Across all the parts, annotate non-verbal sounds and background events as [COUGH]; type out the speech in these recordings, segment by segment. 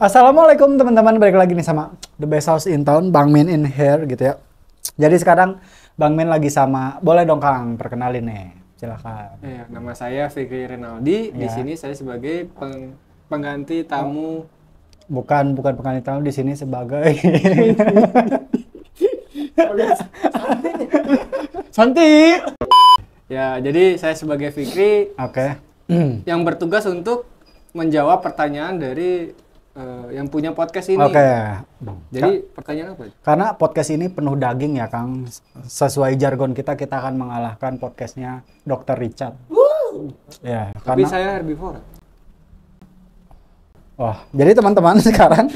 Assalamualaikum teman-teman, balik lagi nih sama The Best House in Town, Bang Min in here gitu ya. Jadi sekarang Bang Min lagi sama, boleh dong Kang perkenalin nih, silakan. Ya, nama saya Fikri Rinaldi ya. di iya. sini saya sebagai peng, pengganti tamu. Bukan, bukan pengganti tamu, di sini sebagai. Santi. Ya, jadi saya sebagai Fikri. Oke. Okay. Yang bertugas untuk menjawab pertanyaan dari uh, yang punya podcast ini. Oke. Okay. Jadi Ka pertanyaan apa? Karena podcast ini penuh daging ya, Kang. Sesuai jargon kita, kita akan mengalahkan podcastnya Dr. Richard. Woo! Ya. Tapi karena... saya herbivora. Wah. jadi teman-teman [LAUGHS] sekarang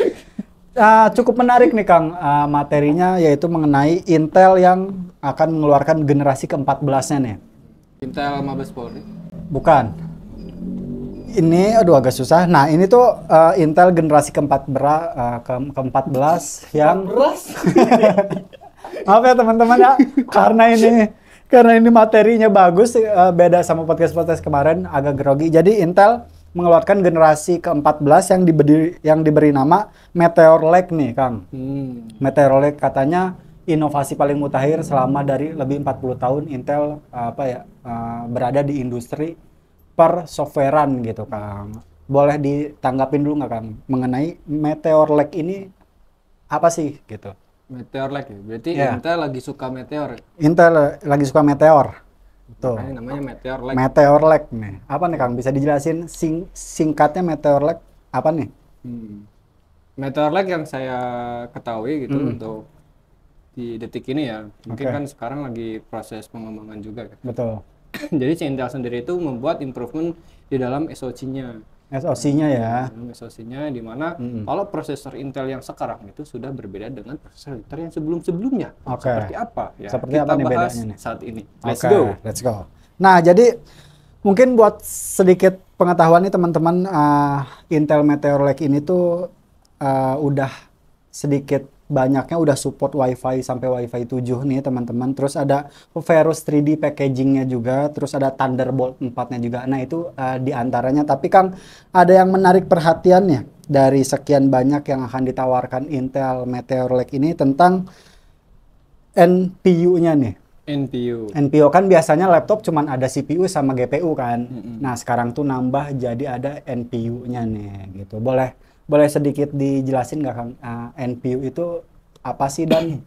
uh, cukup menarik nih Kang uh, materinya yaitu mengenai Intel yang akan mengeluarkan generasi ke-14-nya nih. Intel Mabes Polri. Bukan ini aduh agak susah. Nah, ini tuh uh, Intel generasi keempat bera, uh, ke ke belas yang beras. [LAUGHS] Maaf ya teman-teman ya, karena ini karena ini materinya bagus uh, beda sama podcast-podcast kemarin agak grogi. Jadi Intel mengeluarkan generasi ke-14 yang diberi yang diberi nama Meteor Lake nih, Kang. Hmm. Meteor Lake katanya inovasi paling mutakhir selama dari lebih 40 tahun Intel apa ya uh, berada di industri per softwarean gitu Kang. Boleh ditanggapin dulu nggak Kang mengenai meteor lag ini apa sih gitu? Meteor lag ya. Berarti yeah. Intel lagi suka meteor. Ya? Intel lagi suka meteor. itu namanya meteor lag. Meteor lag nih. Apa nih Kang? Bisa dijelasin sing singkatnya meteor lag apa nih? Hmm. Meteor lag yang saya ketahui gitu hmm. untuk di detik ini ya. Mungkin okay. kan sekarang lagi proses pengembangan juga. Gitu. Betul [LAUGHS] Jadi Intel sendiri itu membuat improvement di dalam SOC-nya. SOC-nya ya. SOC-nya di mana hmm. kalau prosesor Intel yang sekarang itu sudah berbeda dengan prosesor Intel yang sebelum-sebelumnya. Okay. Seperti apa ya? Seperti Kita apa nih bedanya nih? saat ini. Let's okay. go. Let's go. Nah, jadi mungkin buat sedikit pengetahuan nih teman-teman uh, Intel Meteor Lake ini tuh uh, udah sedikit banyaknya udah support WiFi sampai WiFi 7 nih teman-teman. Terus ada Verus 3D packagingnya juga, terus ada Thunderbolt 4-nya juga. Nah itu uh, eh, diantaranya. Tapi kan ada yang menarik perhatiannya dari sekian banyak yang akan ditawarkan Intel Meteor Lake ini tentang NPU-nya nih. NPU. NPU kan biasanya laptop cuma ada CPU sama GPU kan. Mm -hmm. Nah sekarang tuh nambah jadi ada NPU-nya nih gitu. Boleh boleh sedikit dijelasin nggak Kang uh, ah, NPU itu apa sih dan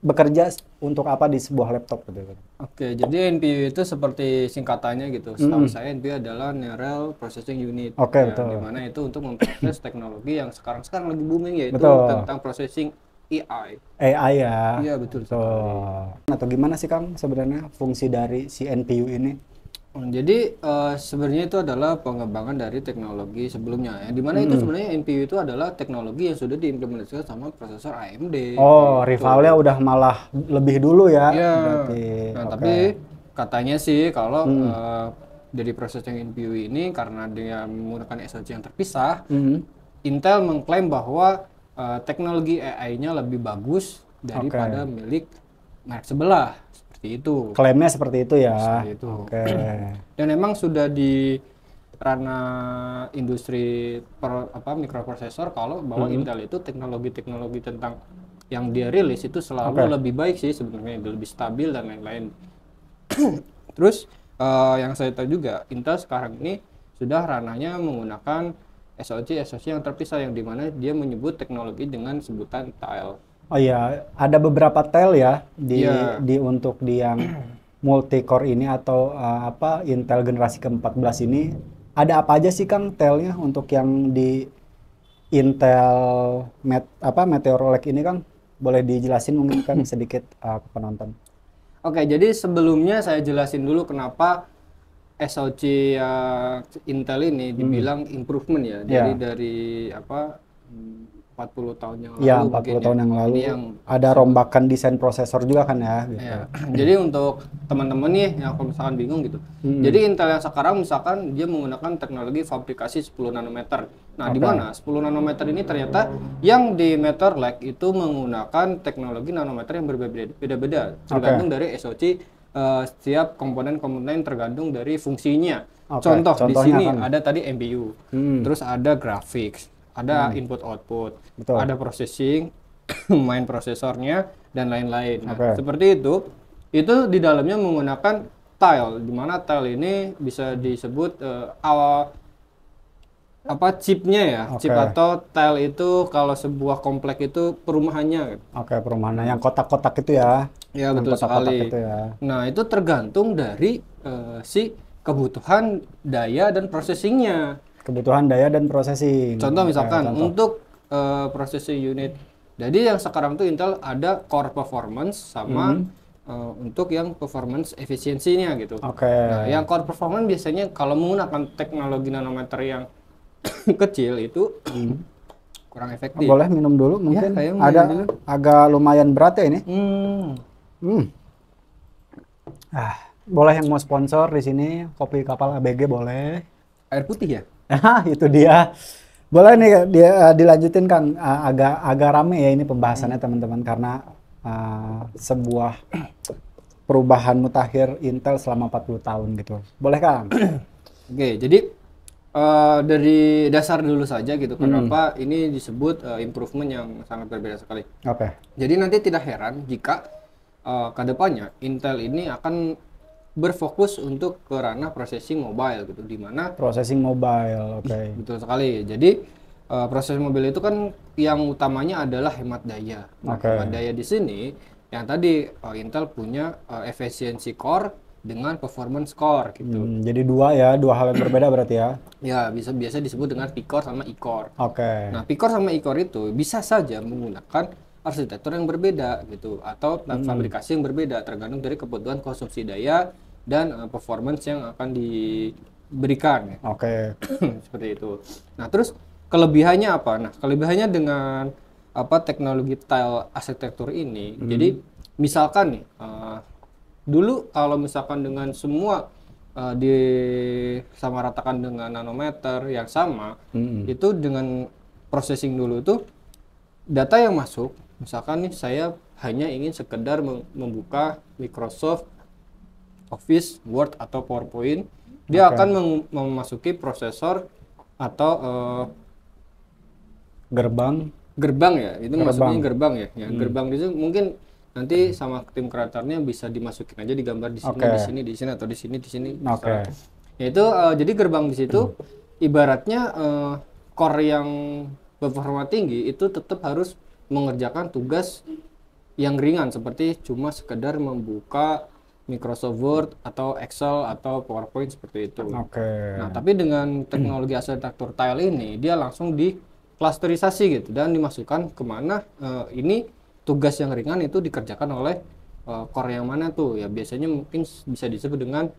bekerja untuk apa di sebuah laptop gitu Oke, jadi NPU itu seperti singkatannya gitu. Setahu mm. saya NPU adalah Neural Processing Unit. Oke, okay, ya, betul. Dimana itu untuk memproses teknologi yang sekarang-sekarang lagi booming yaitu betul. tentang processing AI. AI ya. Iya betul. Betul. Atau gimana sih Kang sebenarnya fungsi dari si NPU ini? Hmm, jadi uh, sebenarnya itu adalah pengembangan dari teknologi sebelumnya ya. mana hmm. itu sebenarnya NPU itu adalah teknologi yang sudah diimplementasikan sama prosesor AMD. Oh, gitu. rivalnya udah malah lebih dulu ya. Iya. Nah, okay. tapi katanya sih kalau hmm. uh, dari proses yang NPU ini karena dia menggunakan SoC yang terpisah, hmm. Intel mengklaim bahwa uh, teknologi AI-nya lebih bagus daripada okay. milik merek sebelah seperti itu. Klaimnya seperti itu ya. Seperti itu. Oke. [CLEARS THROAT] Dan memang sudah di ranah industri per, apa mikroprosesor kalau bahwa hmm. Intel itu teknologi-teknologi tentang yang dia rilis itu selalu okay. lebih baik sih sebenarnya lebih stabil dan lain-lain. [CLEARS THROAT] Terus uh, yang saya tahu juga Intel sekarang ini sudah ranahnya menggunakan SoC SoC yang terpisah yang dimana dia menyebut teknologi dengan sebutan tile. Oh iya, ada beberapa tel ya di yeah. di untuk di yang [CLEARS THROAT] multi core ini atau uh, apa Intel generasi ke-14 ini ada apa aja sih Kang telnya untuk yang di Intel met, apa Meteor Lake ini Kang? Boleh dijelasin mungkin kan [CLEARS THROAT] sedikit uh, penonton. Oke, jadi sebelumnya saya jelasin dulu kenapa SoC uh, eh, Intel ini dibilang hmm. improvement ya. Iya. Jadi yeah. dari apa 40 tahun yang iya, lalu. Iya, 40 tahun ya. yang lalu. Ini yang ada rombakan desain prosesor juga kan ya. Gitu. Ya. [CLEARS THROAT] Jadi untuk teman-teman nih yang kalau misalkan bingung gitu. Hmm. Jadi Intel yang sekarang misalkan dia menggunakan teknologi fabrikasi 10 nanometer. Nah, okay. di mana 10 nanometer ini ternyata yang di meter like itu menggunakan teknologi nanometer yang berbeda-beda tergantung okay. dari SoC uh, eh, setiap komponen-komponen tergantung dari fungsinya. Okay, Contoh di sini kan? ada tadi MBU, hmm. terus ada graphics, ada hmm. input output, Betul. ada processing, [COUGHS] main prosesornya dan lain-lain. Nah, okay. seperti itu. Itu di dalamnya menggunakan tile di mana tile ini bisa hmm. disebut uh, eh, awal apa chipnya ya okay. chip atau tile itu kalau sebuah komplek itu perumahannya oke okay, perumahannya yang kotak-kotak itu ya ya yang betul kotak -kotak sekali itu ya. nah itu tergantung dari uh, si kebutuhan daya dan processingnya kebutuhan daya dan processing. Contoh nah, misalkan nah, contoh. untuk uh, processing unit. Jadi yang sekarang tuh Intel ada core performance sama -hmm. uh, untuk yang performance efisiensinya gitu. Oke. Okay. Nah, yang core performance biasanya kalau menggunakan teknologi nanometer yang [COUGHS] kecil itu hmm. kurang oh, efektif. Boleh minum dulu ya, mungkin. Ya, ada dulu. agak lumayan berat ya ini. Hmm. Hmm. Ah, boleh yang mau sponsor di sini kopi kapal ABG boleh. Air putih ya? Nah, [LAUGHS] itu dia. Boleh nih dia uh, dilanjutin Kang uh, agak agak rame ya ini pembahasannya teman-teman karena uh, sebuah perubahan mutakhir Intel selama 40 tahun gitu. Boleh Kang? [CLEARS THROAT] Oke, jadi uh, dari dasar dulu saja gitu kenapa hmm. ini disebut uh, improvement yang sangat berbeda sekali. Oke. Okay. Jadi nanti tidak heran jika uh, kedepannya Intel ini akan berfokus untuk ke ranah processing mobile gitu di mana processing mobile oke okay. betul sekali jadi uh, proses mobil itu kan yang utamanya adalah hemat daya nah, okay. hemat daya di sini yang tadi uh, Intel punya uh, efisiensi core dengan performance core gitu hmm, jadi dua ya dua hal yang [CLEARS THROAT] berbeda berarti ya ya bisa biasa disebut dengan P-core sama E-core oke okay. nah P-core sama E-core itu bisa saja menggunakan arsitektur yang berbeda gitu atau hmm. fabrikasi yang berbeda tergantung dari kebutuhan konsumsi daya dan uh, performance yang akan diberikan. Ya. Oke. Okay. [CLEARS THROAT] Seperti itu. Nah terus kelebihannya apa? Nah kelebihannya dengan apa teknologi tile arsitektur ini. Hmm. Jadi misalkan nih uh, dulu kalau misalkan dengan semua uh, eh, ratakan dengan nanometer yang sama, hmm. itu dengan processing dulu tuh data yang masuk misalkan nih saya hanya ingin sekedar membuka Microsoft Office Word atau PowerPoint dia okay. akan memasuki prosesor atau uh, gerbang gerbang ya itu gerbang. maksudnya gerbang ya, ya hmm. gerbang itu mungkin nanti hmm. sama tim kreatornya bisa dimasukin aja di gambar di sini okay. di sini di sini atau di sini di sini okay. Ya itu uh, jadi gerbang di situ hmm. ibaratnya uh, core yang performa tinggi itu tetap harus mengerjakan tugas yang ringan seperti cuma sekedar membuka Microsoft Word atau Excel atau PowerPoint seperti itu. Oke. Okay. Nah, tapi dengan teknologi hmm. arsitektur tile ini dia langsung di klasterisasi gitu dan dimasukkan kemana uh, ini tugas yang ringan itu dikerjakan oleh uh, core yang mana tuh ya biasanya mungkin bisa disebut dengan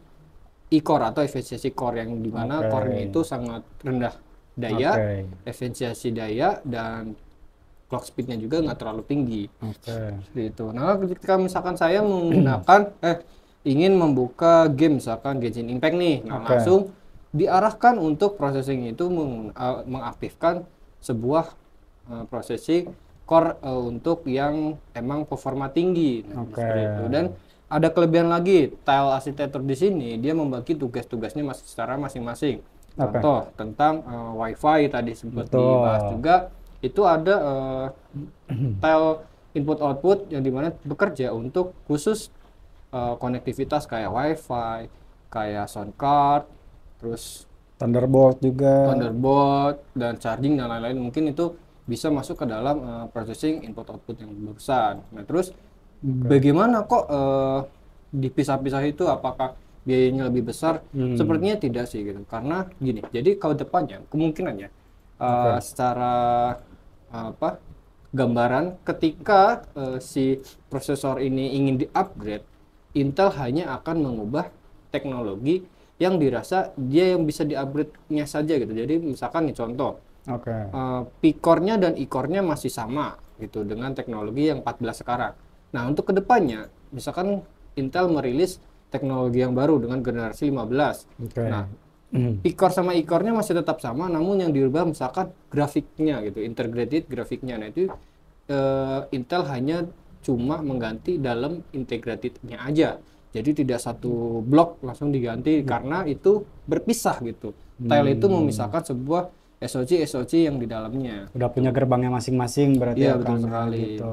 e-core atau efisiensi core yang dimana okay. core itu sangat rendah daya, okay. efisiensi daya dan clock speednya juga nggak terlalu tinggi. Oke. Okay. Itu. Nah ketika misalkan saya menggunakan [CLEARS THROAT] eh ingin membuka game misalkan Genshin Impact nih, nah okay. langsung diarahkan untuk processing itu meng, eh, mengaktifkan sebuah uh, processing core uh, untuk yang emang performa tinggi. Nah, okay. itu. Dan ada kelebihan lagi tile architecture di sini dia membagi tugas-tugasnya secara masing-masing. Okay. Contoh tentang uh, WiFi tadi seperti bahas juga itu ada uh, [CLEARS THROAT] tel input output yang dimana bekerja untuk khusus uh, konektivitas kayak WiFi, kayak sound card, terus Thunderbolt juga, Thunderbolt dan charging dan lain-lain mungkin itu bisa masuk ke dalam uh, processing input output yang besar Nah terus okay. bagaimana kok uh, dipisah-pisah itu apakah biayanya lebih besar? Hmm. Sepertinya tidak sih gitu karena gini. Jadi kalau depannya kemungkinannya uh, okay. secara apa gambaran ketika uh, si prosesor ini ingin diupgrade, Intel hanya akan mengubah teknologi yang dirasa dia yang bisa diupgrade nya saja gitu. Jadi misalkan nih contoh, oke. Okay. Uh, eh, P-core-nya dan E-core-nya masih sama gitu dengan teknologi yang 14 sekarang. Nah, untuk kedepannya misalkan Intel merilis teknologi yang baru dengan generasi 15. Okay. Nah, Mm. Ikor sama ikornya masih tetap sama, namun yang diubah misalkan grafiknya gitu, integrated grafiknya. Nah itu uh, Intel hanya cuma mengganti dalam integratednya aja. Jadi tidak satu blok langsung diganti mm. karena itu berpisah gitu. Mm. Tile itu memisahkan sebuah SOC SOC yang di dalamnya. Udah punya gerbangnya masing-masing berarti Iya ya betul sekali. Gitu.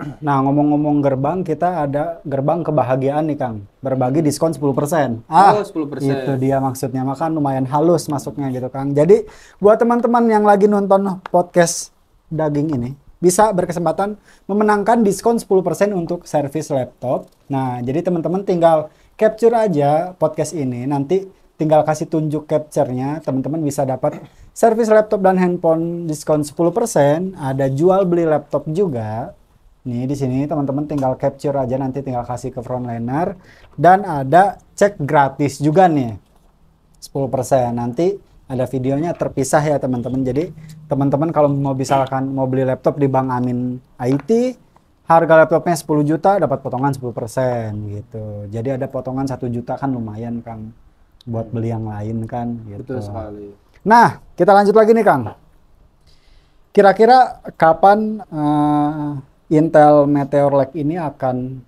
[CLEARS THROAT] Nah, ngomong-ngomong gerbang, kita ada gerbang kebahagiaan nih, Kang. Berbagi diskon 10%. Ah, oh, 10%. Itu dia maksudnya. maka lumayan halus masuknya gitu, Kang. Jadi, buat teman-teman yang lagi nonton podcast daging ini, bisa berkesempatan memenangkan diskon 10% untuk servis laptop. Nah, jadi teman-teman tinggal capture aja podcast ini. Nanti tinggal kasih tunjuk capture-nya, teman-teman bisa dapat servis laptop dan handphone diskon 10%, ada jual beli laptop juga Nih di sini teman-teman tinggal capture aja nanti tinggal kasih ke frontliner dan ada cek gratis juga nih 10% nanti ada videonya terpisah ya teman-teman. Jadi teman-teman kalau mau misalkan mau beli laptop di bank Amin IT harga laptopnya 10 juta dapat potongan 10% gitu. Jadi ada potongan 1 juta kan lumayan Kang buat beli yang lain kan gitu. Betul sekali. Nah, kita lanjut lagi nih Kang. Kira-kira kapan uh, Intel Meteor Lake ini akan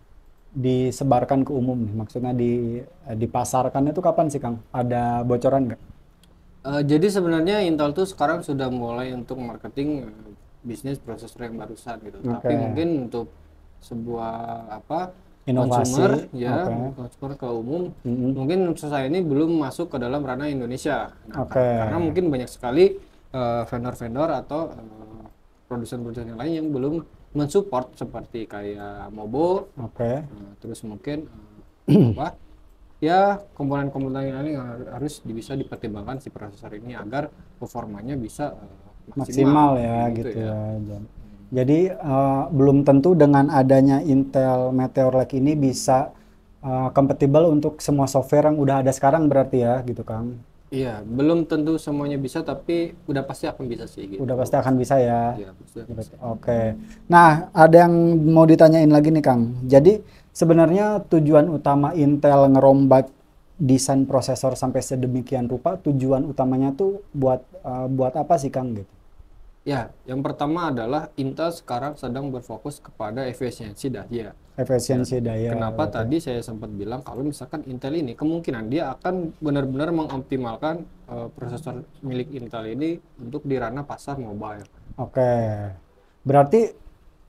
disebarkan ke umum nih? Maksudnya di eh, dipasarkan itu kapan sih Kang? Ada bocoran nggak? Uh, jadi sebenarnya Intel tuh sekarang sudah mulai untuk marketing eh, bisnis prosesor yang barusan gitu. Okay. Tapi mungkin untuk sebuah apa Inovasi, consumer ya okay. consumer ke umum mm -hmm. mungkin saya ini belum masuk ke dalam ranah Indonesia. Nah, okay. Karena mungkin banyak sekali vendor-vendor uh, atau uh, produsen-produsen yang lain yang belum mensupport seperti kayak Mobo, oke, okay. uh, eh, terus mungkin uh, [CLEARS THROAT] apa ya komponen-komponen ini harus bisa dipertimbangkan si prosesor ini agar performanya bisa uh, maksimal, maksimal ya gitu, gitu ya. ya. Jadi uh, belum tentu dengan adanya Intel Meteor Lake ini bisa uh, untuk semua software yang udah ada sekarang berarti ya gitu Kang. Iya, belum tentu semuanya bisa, tapi udah pasti akan bisa sih. Gitu. Udah pasti akan bisa ya. Iya, pasti. Gitu, oke. Nah, ada yang mau ditanyain lagi nih, Kang. Jadi sebenarnya tujuan utama Intel ngerombak desain prosesor sampai sedemikian rupa, tujuan utamanya tuh buat uh, buat apa sih, Kang? Gitu. Ya, yang pertama adalah Intel sekarang sedang berfokus kepada efisiensi daya. Efisiensi ya, daya. Kenapa tadi saya sempat bilang kalau misalkan Intel ini kemungkinan dia akan benar-benar mengoptimalkan uh, prosesor milik Intel ini untuk di ranah pasar mobile. Oke. Berarti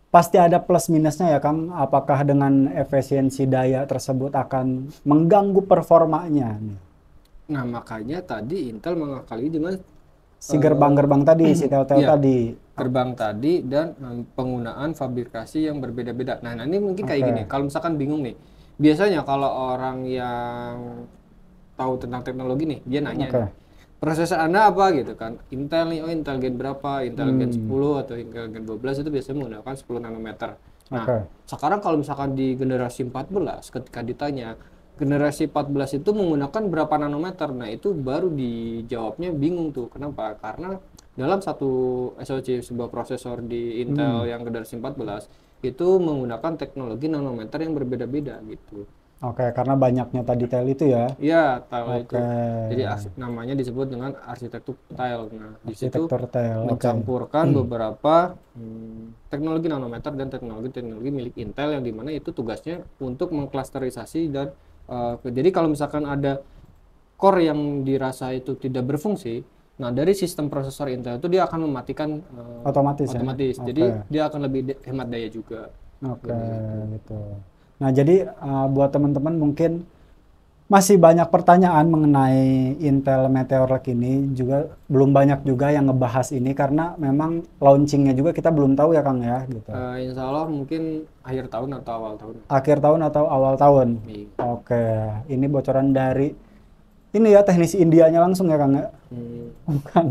pasti ada plus minusnya ya Kang. Apakah dengan efisiensi daya tersebut akan mengganggu performanya? Nah, makanya tadi Intel mengakali dengan si gerbang-gerbang tadi, si tel-tel ya, tadi. Gerbang tadi dan eh, penggunaan fabrikasi yang berbeda-beda. Nah, nanti mungkin kayak okay. gini. Kalau misalkan bingung nih, biasanya kalau orang yang tahu tentang teknologi nih, dia nanya. Okay. prosesor Anda apa gitu kan. Intel nih, oh Intel Gen berapa? Intel hmm. Gen 10 atau Intel Gen 12 itu biasanya menggunakan 10 nanometer. Nah, okay. sekarang kalau misalkan di generasi 14 ketika ditanya generasi 14 itu menggunakan berapa nanometer. Nah, itu baru dijawabnya bingung tuh. Kenapa? Karena dalam satu SoC sebuah prosesor di Intel hmm. yang generasi 14 itu menggunakan teknologi nanometer yang berbeda-beda gitu. Oke, karena banyaknya tadi tile itu ya. Iya, tile okay. itu. Jadi namanya disebut dengan arsitektur tile. Nah, di situ tile. mencampurkan okay. Hmm. beberapa hmm, teknologi nanometer dan teknologi-teknologi milik Intel yang dimana itu tugasnya untuk mengklasterisasi dan Uh, jadi kalau misalkan ada core yang dirasa itu tidak berfungsi, nah dari sistem prosesor Intel itu dia akan mematikan uh, eh, otomatis. Otomatis. Ya? Jadi okay. dia akan lebih hemat daya juga. Oke, okay, gitu. Nah, jadi uh, buat teman-teman mungkin masih banyak pertanyaan mengenai Intel Meteor Lake ini juga belum banyak juga yang ngebahas ini karena memang launchingnya juga kita belum tahu ya Kang ya gitu. Uh, insya Allah mungkin akhir tahun atau awal tahun. Akhir tahun atau awal tahun. Hmm. Oke, ini bocoran dari ini ya teknisi Indianya langsung ya Kang ya. Hmm. Bukan.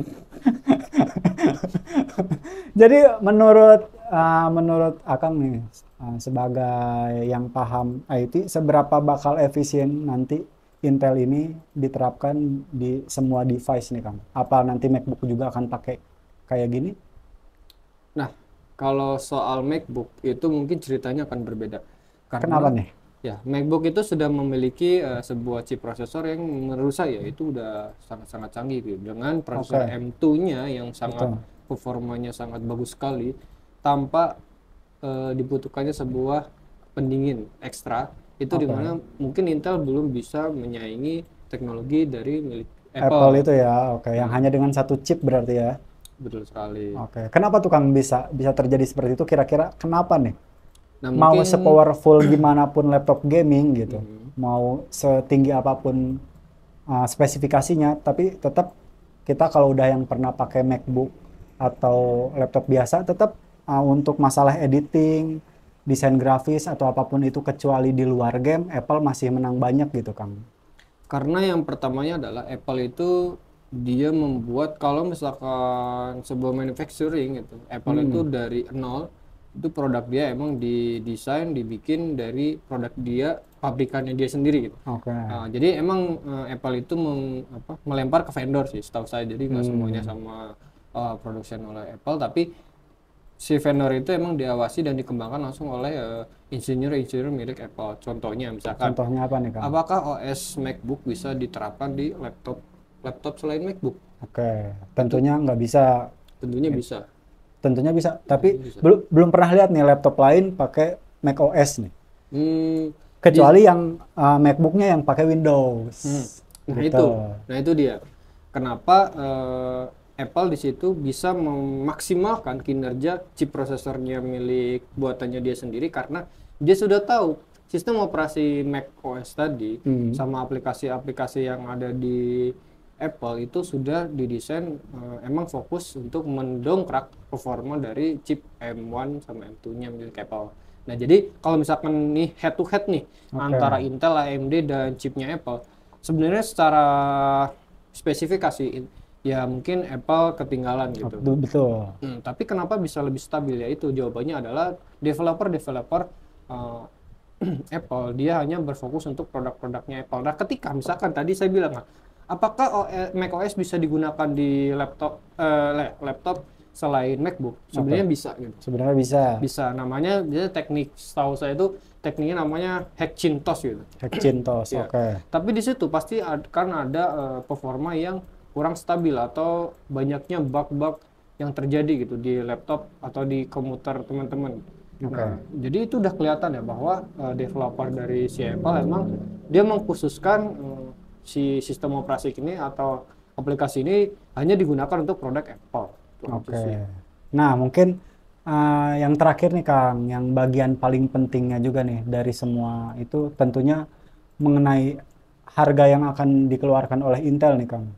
[LAUGHS] Jadi menurut uh, menurut Akang nih uh, sebagai yang paham IT seberapa bakal efisien nanti Intel ini diterapkan di semua device nih Kang? Apa nanti MacBook juga akan pakai kayak gini? Nah, kalau soal MacBook itu mungkin ceritanya akan berbeda. Karena, Kenapa nih? Ya, MacBook itu sudah memiliki uh, sebuah chip prosesor yang menurut saya itu udah sangat-sangat canggih gitu. Dengan prosesor okay. M2-nya yang sangat Betul. performanya sangat bagus sekali tanpa e, dibutuhkannya sebuah pendingin ekstra itu okay. dimana mungkin Intel belum bisa menyaingi teknologi dari milik Apple. Apple itu ya, oke, okay. yang hmm. hanya dengan satu chip berarti ya. Betul sekali. Oke, okay. kenapa tukang bisa bisa terjadi seperti itu? Kira-kira kenapa nih? Nah, mau mungkin... sepowerful gimana [CLEARS THROAT] pun laptop gaming gitu, hmm. mau setinggi apapun uh, spesifikasinya, tapi tetap kita kalau udah yang pernah pakai MacBook atau laptop biasa, tetap uh, untuk masalah editing, desain grafis atau apapun itu kecuali di luar game, Apple masih menang banyak gitu Kang. Karena yang pertamanya adalah Apple itu dia membuat kalau misalkan sebuah manufacturing gitu, Apple hmm. itu dari nol itu produk dia emang didesain dibikin dari produk dia pabrikannya dia sendiri gitu. Oke. Okay. Nah, uh, jadi emang uh, Apple itu meng, apa, melempar ke vendor sih setahu saya jadi nggak hmm. semuanya sama uh, production oleh Apple tapi si vendor itu emang diawasi dan dikembangkan langsung oleh eh, insinyur insinyur-insinyur milik Apple. Contohnya misalkan Contohnya apa nih, Kang? Apakah OS MacBook bisa diterapkan di laptop laptop selain MacBook? Oke, tentunya nggak bisa. Tentunya ya. bisa. Tentunya bisa, tapi bisa. belum belum pernah lihat nih laptop lain pakai Mac OS nih. Hmm, kecuali di, yang uh, MacBooknya yang pakai Windows. Hmm. Nah gitu. itu, nah itu dia. Kenapa eh, Apple di situ bisa memaksimalkan kinerja chip prosesornya milik buatannya dia sendiri karena dia sudah tahu sistem operasi Mac OS tadi hmm. sama aplikasi-aplikasi yang ada di Apple itu sudah didesain uh, emang fokus untuk mendongkrak performa dari chip M1 sama M2-nya milik Apple. Nah, jadi kalau misalkan nih head to head nih okay. antara Intel, AMD dan chipnya Apple, sebenarnya secara spesifikasi ya mungkin Apple ketinggalan gitu. Betul. Hmm, tapi kenapa bisa lebih stabil ya itu jawabannya adalah developer-developer uh, [CLEARS THROAT] Apple dia hanya berfokus untuk produk-produknya Apple. Nah ketika misalkan tadi saya bilang nah, apakah OS eh, bisa digunakan di laptop uh, laptop selain MacBook sebenarnya bisa gitu. Sebenarnya bisa. Bisa namanya biasanya teknik setahu saya itu tekniknya namanya Hackintosh gitu. Hackintosh. ya. Oke. Okay. Tapi di situ pasti akan ada uh, performa yang kurang stabil atau banyaknya bug-bug yang terjadi gitu di laptop atau di komputer teman-teman. Okay. Nah, jadi itu udah kelihatan ya bahwa uh, developer dari si Apple emang dia mengkhususkan uh, si sistem operasi ini atau aplikasi ini hanya digunakan untuk produk Apple. Oke. Okay. Nah mungkin uh, yang terakhir nih Kang, yang bagian paling pentingnya juga nih dari semua itu tentunya mengenai harga yang akan dikeluarkan oleh Intel nih Kang.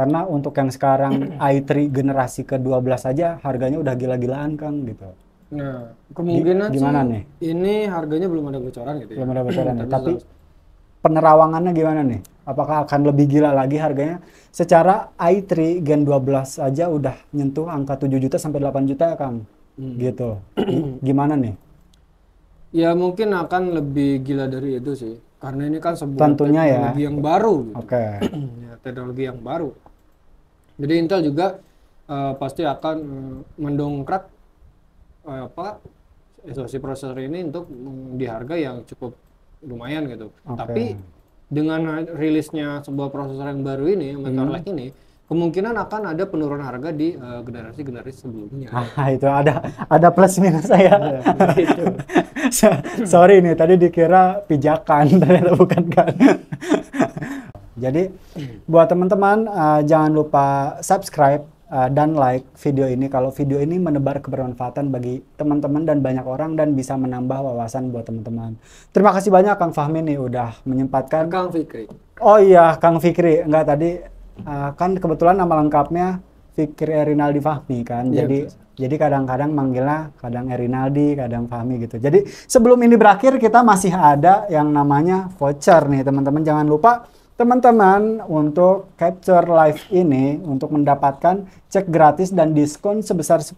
Karena untuk yang sekarang [CLEARS THROAT] i3 generasi ke-12 saja harganya udah gila-gilaan Kang gitu. Nah, kemungkinan Di, gimana nih? Ini harganya belum ada bocoran gitu ya. Belum ada bocoran, ya. [CLEARS THROAT] tapi penerawangannya gimana nih? Apakah akan lebih gila lagi harganya? Secara i3 Gen 12 saja udah nyentuh angka 7 juta sampai 8 juta ya, Kang. Hmm. Gitu. [CLEARS THROAT] gimana nih? Ya mungkin akan lebih gila dari itu sih. Karena ini kan sebuah Tentunya ya. teknologi ya. yang baru gitu. Oke. Okay. ya, teknologi yang baru jadi Intel juga uh, pasti akan mendongkrak uh, apa SoC prosesor ini untuk di harga yang cukup lumayan gitu. Okay. Tapi dengan rilisnya sebuah prosesor yang baru ini, Meteor hmm. Lake ini, kemungkinan akan ada penurunan harga di eh, generasi-generasi uh, sebelumnya. [LAUGHS] Ah, itu ada ada plus minus saya. Iya, iya, iya. [LAUGHS] Sorry ini tadi dikira pijakan, [LAUGHS] ternyata bukan kan. Jadi buat teman-teman uh, jangan lupa subscribe uh, dan like video ini kalau video ini menebar kebermanfaatan bagi teman-teman dan banyak orang dan bisa menambah wawasan buat teman-teman. Terima kasih banyak Kang Fahmi nih udah menyempatkan. Kang Fikri. Oh iya Kang Fikri, enggak tadi uh, kan kebetulan nama lengkapnya Fikri Erinaldi Fahmi kan. Ya, jadi betul. Jadi kadang-kadang manggilnya kadang Erinaldi, kadang Fahmi gitu. Jadi sebelum ini berakhir kita masih ada yang namanya voucher nih teman-teman. Jangan lupa Teman-teman, untuk Capture Live ini, untuk mendapatkan cek gratis dan diskon sebesar 10%,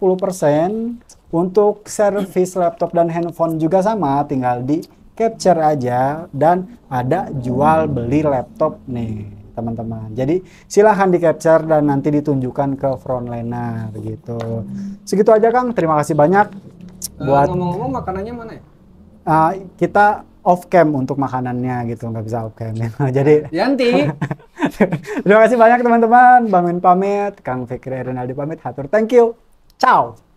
untuk service laptop dan handphone juga sama, tinggal di capture aja dan ada jual beli laptop nih teman-teman. Jadi silahkan di capture dan nanti ditunjukkan ke frontliner gitu. Segitu aja Kang, terima kasih banyak eh, buat. Ngomong-ngomong makanannya mana ya? Uh, kita off cam untuk makanannya gitu nggak bisa off cam ya. [LAUGHS] jadi Yanti [LAUGHS] terima kasih banyak teman-teman bangun pamit Kang Fikri Renaldi pamit hatur thank you ciao